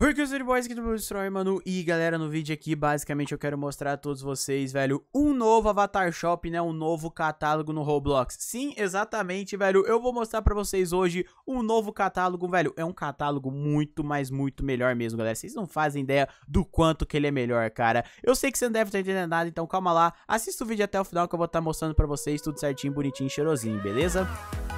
Porque os Boys aqui do tipo, Destroy, mano. E galera, no vídeo aqui, basicamente eu quero mostrar a todos vocês, velho, um novo Avatar Shop, né? Um novo catálogo no Roblox. Sim, exatamente, velho. Eu vou mostrar pra vocês hoje um novo catálogo, velho. É um catálogo muito, mas muito melhor mesmo, galera. Vocês não fazem ideia do quanto que ele é melhor, cara. Eu sei que você não deve estar entendendo nada, então calma lá. Assista o vídeo até o final que eu vou estar mostrando pra vocês tudo certinho, bonitinho, cheirosinho, beleza? Música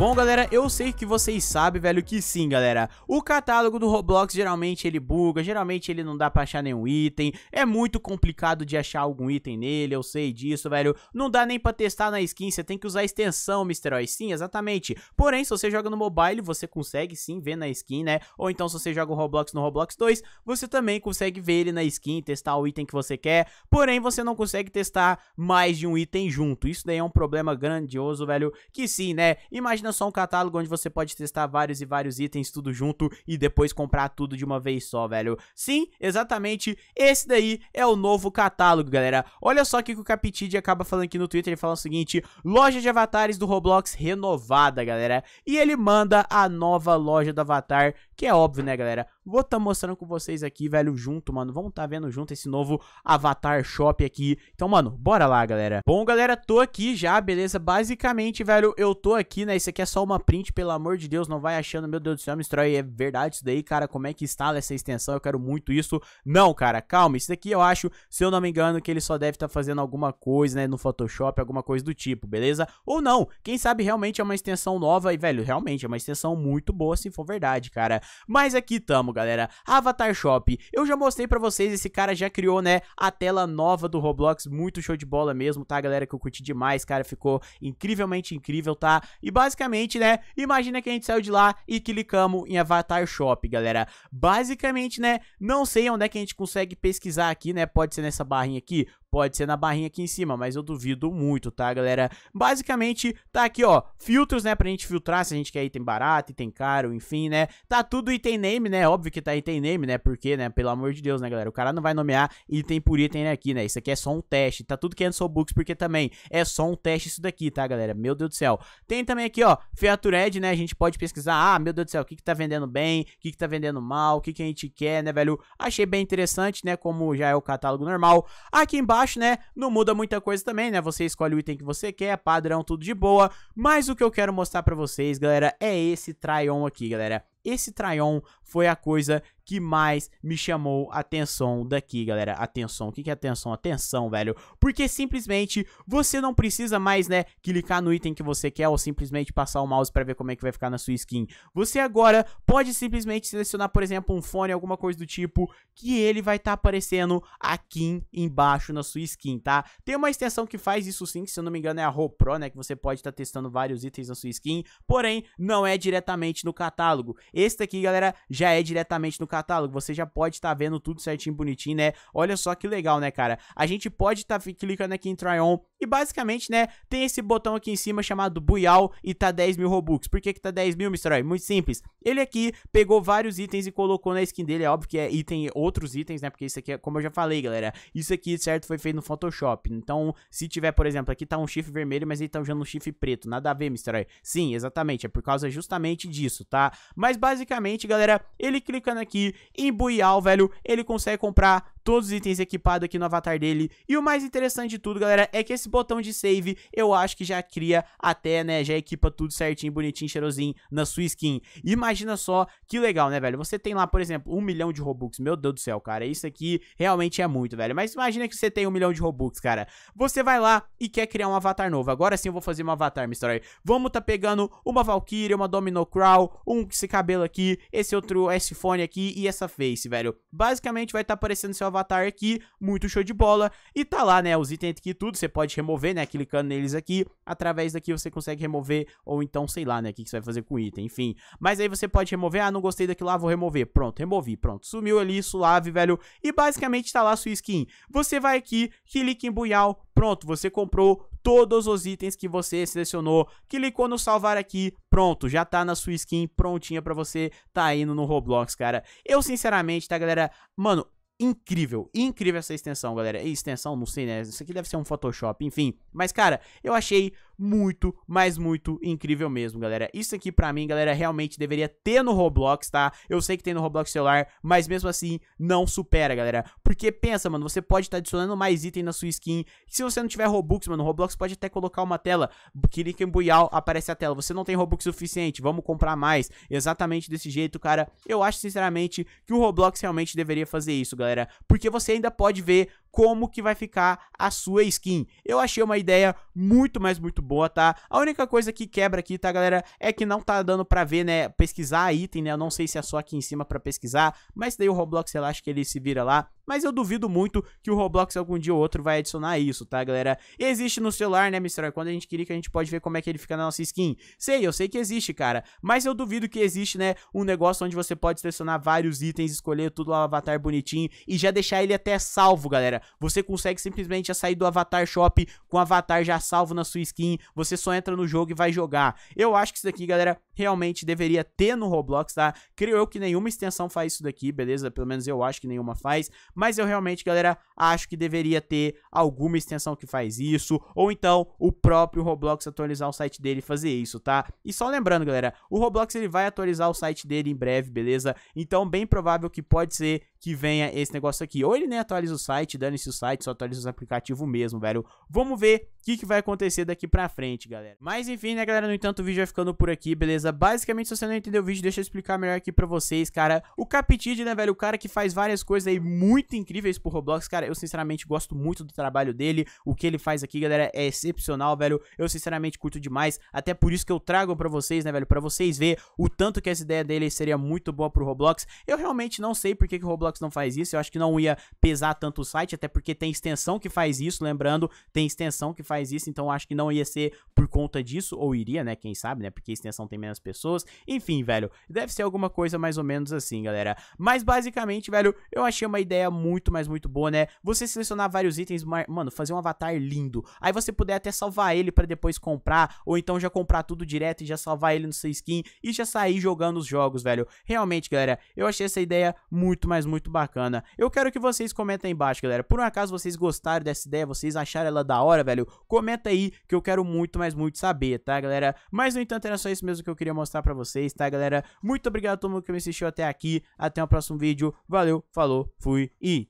Bom, galera, eu sei que vocês sabem, velho, que sim, galera. O catálogo do Roblox geralmente ele buga, geralmente ele não dá pra achar nenhum item. É muito complicado de achar algum item nele, eu sei disso, velho. Não dá nem pra testar na skin, você tem que usar a extensão, Mr. Oy. Sim, exatamente. Porém, se você joga no mobile, você consegue sim ver na skin, né? Ou então, se você joga o Roblox no Roblox 2, você também consegue ver ele na skin, testar o item que você quer. Porém, você não consegue testar mais de um item junto. Isso daí é um problema grandioso, velho. Que sim, né? Imagina não é só um catálogo onde você pode testar vários e vários itens tudo junto e depois comprar tudo de uma vez só, velho. Sim, exatamente, esse daí é o novo catálogo, galera. Olha só o que o Capitid acaba falando aqui no Twitter, ele fala o seguinte, loja de avatares do Roblox renovada, galera. E ele manda a nova loja do avatar, que é óbvio, né, galera? Vou estar tá mostrando com vocês aqui, velho, junto, mano. Vamos estar tá vendo junto esse novo Avatar Shop aqui. Então, mano, bora lá, galera. Bom, galera, tô aqui já, beleza? Basicamente, velho, eu tô aqui, né? Isso aqui é só uma print, pelo amor de Deus, não vai achando, meu Deus do céu, Mistrói, é verdade isso daí, cara? Como é que instala essa extensão? Eu quero muito isso. Não, cara, calma. Isso daqui eu acho, se eu não me engano, que ele só deve estar tá fazendo alguma coisa, né, no Photoshop, alguma coisa do tipo, beleza? Ou não, quem sabe realmente é uma extensão nova e, velho, realmente é uma extensão muito boa se for verdade, cara. Mas aqui tamo, galera galera. Avatar Shop. Eu já mostrei pra vocês, esse cara já criou, né, a tela nova do Roblox. Muito show de bola mesmo, tá, galera? Que eu curti demais, cara. Ficou incrivelmente incrível, tá? E basicamente, né, imagina que a gente saiu de lá e clicamos em Avatar Shop, galera. Basicamente, né, não sei onde é que a gente consegue pesquisar aqui, né? Pode ser nessa barrinha aqui. Pode ser na barrinha aqui em cima, mas eu duvido muito, tá, galera? Basicamente, tá aqui, ó, filtros, né, pra gente filtrar se a gente quer item barato, item caro, enfim, né? Tá tudo item name, né? Óbvio que tá item name, né? Porque, né, pelo amor de Deus, né, galera? O cara não vai nomear item por item né, aqui, né? Isso aqui é só um teste. Tá tudo querendo Soulbooks porque também é só um teste isso daqui, tá, galera? Meu Deus do céu. Tem também aqui, ó, Featured, né? A gente pode pesquisar, ah, meu Deus do céu, o que que tá vendendo bem, o que que tá vendendo mal, o que que a gente quer, né, velho? Achei bem interessante, né, como já é o catálogo normal. Aqui embaixo baixo, né? Não muda muita coisa também, né? Você escolhe o item que você quer, padrão, tudo de boa. Mas o que eu quero mostrar pra vocês, galera, é esse Tryon aqui, galera. Esse Tryon foi a coisa que mais me chamou atenção daqui, galera. Atenção, o que, que é atenção? Atenção, velho. Porque simplesmente você não precisa mais, né, clicar no item que você quer ou simplesmente passar o mouse pra ver como é que vai ficar na sua skin. Você agora pode simplesmente selecionar, por exemplo, um fone, alguma coisa do tipo, que ele vai estar tá aparecendo aqui embaixo na sua skin, tá? Tem uma extensão que faz isso sim, que se eu não me engano é a RoPro, né, que você pode estar tá testando vários itens na sua skin, porém, não é diretamente no catálogo. Esse daqui, galera, já é diretamente no catálogo catálogo, você já pode estar tá vendo tudo certinho, bonitinho, né? Olha só que legal, né, cara? A gente pode estar tá clicando aqui em Try On e basicamente, né, tem esse botão aqui em cima chamado Buial e tá 10 mil Robux. Por que que tá 10 mil, Mr. Roy? Muito simples. Ele aqui pegou vários itens e colocou na skin dele, é óbvio que é item, outros itens, né, porque isso aqui é, como eu já falei, galera, isso aqui, certo, foi feito no Photoshop. Então, se tiver, por exemplo, aqui tá um chifre vermelho, mas ele tá usando um chifre preto, nada a ver, Mr. Roy. Sim, exatamente, é por causa justamente disso, tá? Mas basicamente, galera, ele clicando aqui, em Buial, velho, ele consegue comprar todos os itens equipados aqui no avatar dele. E o mais interessante de tudo, galera, é que esse botão de save, eu acho que já cria até, né, já equipa tudo certinho, bonitinho, cheirosinho na sua skin. Imagina só que legal, né, velho? Você tem lá, por exemplo, um milhão de Robux. Meu Deus do céu, cara, isso aqui realmente é muito, velho. Mas imagina que você tem um milhão de Robux, cara. Você vai lá e quer criar um avatar novo. Agora sim eu vou fazer um avatar, Mr. Vamos tá pegando uma Valkyria, uma Domino Crow, um esse cabelo aqui, esse outro s fone aqui e essa face, velho. Basicamente vai estar tá aparecendo seu avatar aqui, muito show de bola. E tá lá, né, os itens aqui tudo, você pode remover, né, clicando neles aqui. Através daqui você consegue remover, ou então, sei lá, né, o que, você vai fazer com o item, enfim. Mas aí você pode remover, ah, não gostei daquilo lá, ah, vou remover. Pronto, removi, pronto. Sumiu ali, suave, velho. E basicamente tá lá a sua skin. Você vai aqui, clica em Bunhal, pronto, você comprou todos os itens que você selecionou, clicou no salvar aqui, pronto, já tá na sua skin prontinha pra você tá indo no Roblox, cara. Eu, sinceramente, tá, galera? Mano, incrível, incrível essa extensão, galera. E extensão, não sei, né? Isso aqui deve ser um Photoshop, enfim. Mas, cara, eu achei muito, mas muito incrível mesmo, galera. Isso aqui pra mim, galera, realmente deveria ter no Roblox, tá? Eu sei que tem no Roblox celular, mas mesmo assim não supera, galera. Porque pensa, mano, você pode estar tá adicionando mais item na sua skin. Se você não tiver Robux, mano, o Roblox pode até colocar uma tela, clica em Buial, aparece a tela. Você não tem Robux suficiente, vamos comprar mais. Exatamente desse jeito, cara. Eu acho, sinceramente, que o Roblox realmente deveria fazer isso, galera. Porque você ainda pode ver como que vai ficar a sua skin. Eu achei uma ideia muito, mais muito boa, tá? A única coisa que quebra aqui, tá, galera, é que não tá dando pra ver, né, pesquisar item, né? Eu não sei se é só aqui em cima pra pesquisar, mas daí o Roblox, acho que ele se vira lá mas eu duvido muito que o Roblox algum dia ou outro vai adicionar isso, tá, galera? Existe no celular, né, Mr. Quando a gente clica, a gente pode ver como é que ele fica na nossa skin. Sei, eu sei que existe, cara, mas eu duvido que existe, né, um negócio onde você pode selecionar vários itens, escolher tudo o avatar bonitinho e já deixar ele até salvo, galera. Você consegue simplesmente já sair do avatar shop com o avatar já salvo na sua skin, você só entra no jogo e vai jogar. Eu acho que isso daqui, galera, realmente deveria ter no Roblox, tá? Creio eu que nenhuma extensão faz isso daqui, beleza? Pelo menos eu acho que nenhuma faz, mas eu realmente, galera, acho que deveria ter alguma extensão que faz isso, ou então o próprio Roblox atualizar o site dele e fazer isso, tá? E só lembrando, galera, o Roblox ele vai atualizar o site dele em breve, beleza? Então, bem provável que pode ser que venha esse negócio aqui. Ou ele nem atualiza o site, dane-se o site, só atualiza os aplicativos mesmo, velho. Vamos ver o que, que vai acontecer daqui pra frente, galera. Mas enfim, né, galera? No entanto, o vídeo vai ficando por aqui, beleza? Basicamente, se você não entendeu o vídeo, deixa eu explicar melhor aqui pra vocês, cara. O Captid, né, velho? O cara que faz várias coisas aí muito incríveis pro Roblox, cara. Eu, sinceramente, gosto muito do trabalho dele. O que ele faz aqui, galera, é excepcional, velho. Eu, sinceramente, curto demais. Até por isso que eu trago pra vocês, né, velho? Pra vocês ver o tanto que essa ideia dele seria muito boa pro Roblox. Eu realmente não sei porque que o Roblox Xbox não faz isso, eu acho que não ia pesar tanto o site, até porque tem extensão que faz isso, lembrando, tem extensão que faz isso, então acho que não ia ser por conta disso, ou iria, né? Quem sabe, né? Porque a extensão tem menos pessoas. Enfim, velho, deve ser alguma coisa mais ou menos assim, galera. Mas basicamente, velho, eu achei uma ideia muito, mas muito boa, né? Você selecionar vários itens, mano, fazer um avatar lindo. Aí você puder até salvar ele para depois comprar, ou então já comprar tudo direto e já salvar ele no seu skin e já sair jogando os jogos, velho. Realmente, galera, eu achei essa ideia muito, mas muito muito bacana. Eu quero que vocês comentem embaixo, galera. Por um acaso vocês gostaram dessa ideia, vocês acharam ela da hora, velho? Comenta aí que eu quero muito, mas muito saber, tá, galera? Mas, no entanto, era só isso mesmo que eu queria mostrar pra vocês, tá, galera? Muito obrigado a todo mundo que me assistiu até aqui. Até o próximo vídeo. Valeu, falou, fui e